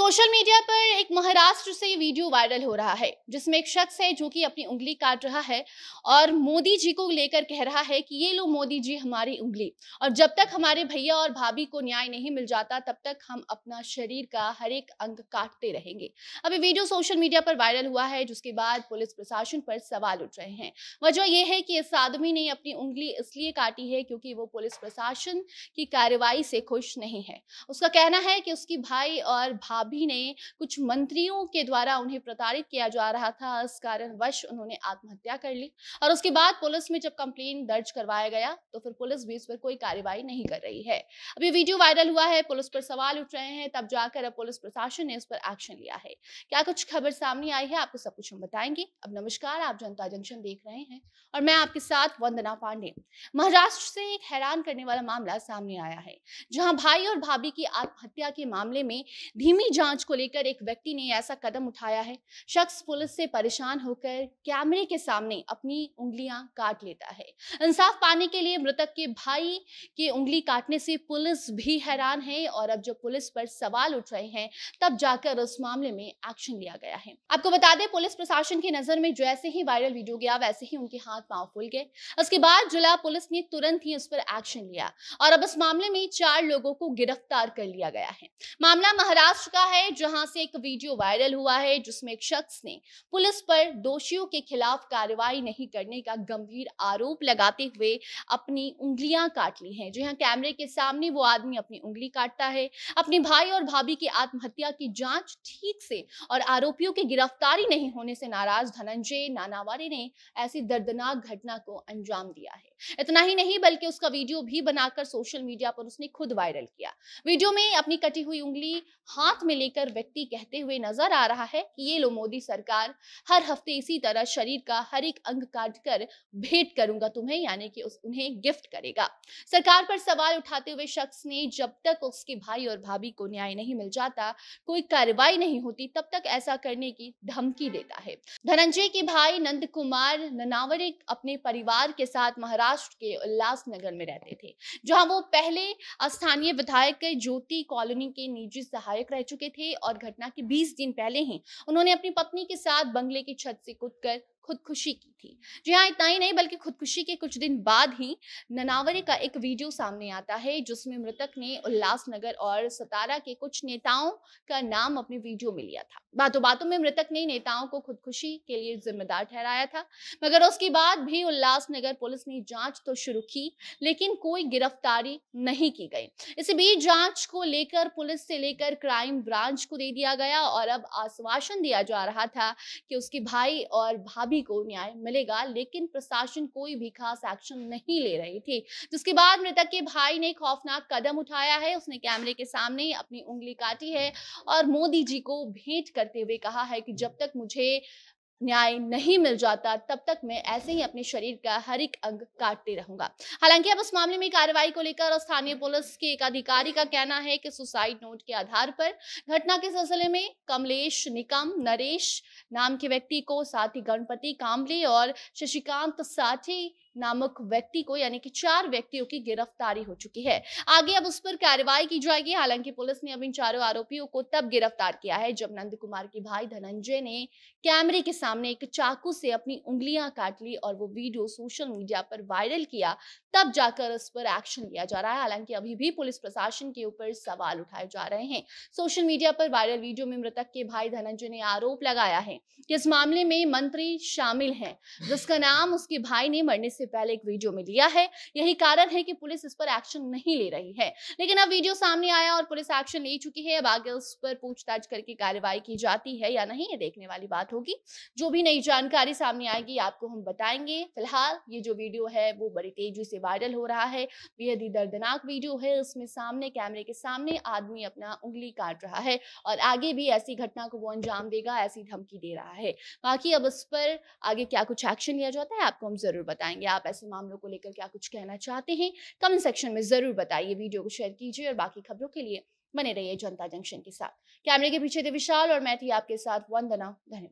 social media पर एक महाराष्ट्र से वीडियो वायरल हो रहा है जिसमें एक शख्स है जो कि अपनी उंगली काट रहा है और मोदी जी को लेकर कह रहा है कि ये लो मोदी जी हमारी उंगली और जब तक हमारे भैया और भाभी को न्याय नहीं मिल जाता तब तक हम अपना शरीर का हर एक अंग काटते रहेंगे अब ये वीडियो सोशल मीडिया पर वायरल हुआ है जिसके बाद पुलिस प्रशासन पर सवाल उठ रहे हैं वजह यह है कि इस आदमी ने अपनी उंगली इसलिए काटी है क्योंकि वो पुलिस प्रशासन की कार्रवाई से खुश नहीं है उसका कहना है कि उसकी भाई और भाभी सभी ने कुछ मंत्रियों के द्वारा उन्हें प्रताड़ित किया जा रहा था इस कारणवश उन्होंने आत्महत्या कर ली और उसके बाद पुलिस में जब कंप्लेन दर्ज करवाया गया तो फिर पुलिस भी इस पर कोई कार्रवाई नहीं कर रही है अब ये वीडियो वायरल हुआ है पुलिस पर सवाल उठ रहे हैं तब जाकर अब पुलिस प्रशासन ने इस पर एक्शन लिया है क्या कुछ खबर सामने आई है आपको सब कुछ हम बताएंगे अब नमस्कार आप जनता जंक्शन देख रहे हैं और मैं आपके साथ वंदना पांडे महाराष्ट्र से एक हैरान करने वाला मामला सामने आया है जहां भाई और भाभी की आत्महत्या के मामले में धीमी जांच को लेकर एक व्यक्ति ने ऐसा कदम उठाया है शख्स पुलिस से परेशान होकर कैमरे के सामने अपनी उंगलियां काट लेता है इंसाफ पाने के लिए मृतक के भाई की उंगली काटने से पुलिस भी हैरान है और अब जब पुलिस पर सवाल उठ रहे हैं तब जाकर उस मामले में एक्शन लिया गया है आपको बता दें पुलिस प्रशासन की नजर में जैसे ही वायरल वीडियो गया वैसे ही उनके हाथ पांव फूल गए उसके बाद जिला पुलिस ने तुरंत ही उस पर एक्शन लिया और अब इस मामले में चार लोगों को गिरफ्तार कर लिया गया है मामला महाराष्ट्र का लगा है जहां से एक वीडियो वायरल हुआ है जिसमें एक शख्स ने पुलिस पर दोषियों के खिलाफ कार्रवाई नहीं करने का गंभीर आरोप लगाते हुए अपनी उंगलियां काट ली हैं जहां कैमरे के सामने वो आदमी अपनी उंगली काटता है अपने भाई और भाभी की आत्महत्या की जांच ठीक से और आरोपियों की गिरफ्तारी नहीं होने से नाराज धनंजय नानावारी ने ऐसी दर्दनाक घटना को अंजाम दिया है इतना ही नहीं बल्कि उसका वीडियो भी बनाकर सोशल मीडिया पर उसने खुद वायरल किया वीडियो में अपनी कटी हुई उंगली हाथ में लेकर व्यक्ति कहते हुए नजर आ रहा है कि ये लो मोदी सरकार हर हफ्ते इसी तरह शरीर का हर एक अंग काट कर भेंट करूंगा तुम्हें यानी कि उस उन्हें गिफ्ट करेगा सरकार पर सवाल उठाते हुए शख्स ने जब तक उसके भाई और भाभी को न्याय नहीं मिल जाता कोई कार्रवाई नहीं होती तब तक ऐसा करने की धमकी देता है धनंजय के भाई नंद कुमार ननावरे अपने परिवार के साथ महाराज महाराष्ट्र के उल्लासनगर में रहते थे जहां वो पहले स्थानीय विधायक ज्योति कॉलोनी के निजी सहायक रह चुके थे और घटना के 20 दिन पहले ही उन्होंने अपनी पत्नी के साथ बंगले की छत से कूद खुदकुशी की थी जी हाँ इतना ही नहीं बल्कि खुदकुशी के कुछ दिन बाद ही ननावरे का एक वीडियो सामने आता है जिसमें मृतक ने उल्लासनगर और सतारा के कुछ नेताओं का नाम अपने वीडियो में लिया था बातों बातों में मृतक ने नेताओं को खुदकुशी के लिए जिम्मेदार ठहराया था मगर उसके बाद भी उल्लासनगर पुलिस ने जांच तो शुरू की लेकिन कोई गिरफ्तारी नहीं की गई इसी बीच जांच को लेकर पुलिस से लेकर क्राइम ब्रांच को दे दिया गया और अब आश्वासन दिया जा रहा था कि उसके भाई और भाभी सभी को न्याय मिलेगा लेकिन प्रशासन कोई भी खास एक्शन नहीं ले रही थी जिसके बाद मृतक के भाई ने खौफनाक कदम उठाया है उसने कैमरे के सामने अपनी उंगली काटी है और मोदी जी को भेंट करते हुए कहा है कि जब तक मुझे न्याय नहीं मिल जाता तब तक मैं ऐसे ही अपने शरीर का हर एक अंग काटते रहूंगा हालांकि अब इस मामले में कार्रवाई को लेकर स्थानीय पुलिस के एक अधिकारी का कहना है कि सुसाइड नोट के आधार पर घटना के सिलसिले में कमलेश निकम नरेश नाम के व्यक्ति को साथ ही गणपति कामले और शशिकांत साठी नामक व्यक्ति को यानी कि चार व्यक्तियों की गिरफ्तारी हो चुकी है आगे अब उस पर कार्रवाई की जाएगी हालांकि पुलिस ने अब इन चारों आरोपियों को तब गिरफ्तार किया है जब नंद कुमार के भाई धनंजय ने कैमरे के सामने एक चाकू से अपनी उंगलियां काट ली और वो वीडियो सोशल मीडिया पर वायरल किया तब जाकर उस पर एक्शन लिया जा रहा है हालांकि अभी भी पुलिस प्रशासन के ऊपर सवाल उठाए जा रहे हैं सोशल मीडिया पर वायरल वीडियो में मृतक के भाई धनंजय ने आरोप लगाया है कि इस मामले में मंत्री शामिल है जिसका नाम उसके भाई ने मरने से से पहले एक वीडियो में लिया है यही कारण है कि पुलिस इस पर एक्शन नहीं ले रही है लेकिन अब वीडियो सामने आया और पुलिस एक्शन ले चुकी है अब आगे उस पर पूछताछ करके कार्रवाई की जाती है या नहीं ये देखने वाली बात होगी जो भी नई जानकारी सामने आएगी आपको हम बताएंगे फिलहाल ये जो वीडियो है वो बड़ी तेजी से वायरल हो रहा है बेहद ही दर्दनाक वीडियो है उसमें सामने कैमरे के सामने आदमी अपना उंगली काट रहा है और आगे भी ऐसी घटना को वो अंजाम देगा ऐसी धमकी दे रहा है बाकी अब उस पर आगे क्या कुछ एक्शन लिया जाता है आपको हम जरूर बताएंगे आप ऐसे मामलों को लेकर क्या कुछ कहना चाहते हैं कमेंट सेक्शन में ज़रूर बताइए वीडियो को शेयर कीजिए और बाकी खबरों के लिए बने रहिए जनता जंक्शन के साथ कैमरे के पीछे थे विशाल और मैं थी आपके साथ वंदना धन्यवाद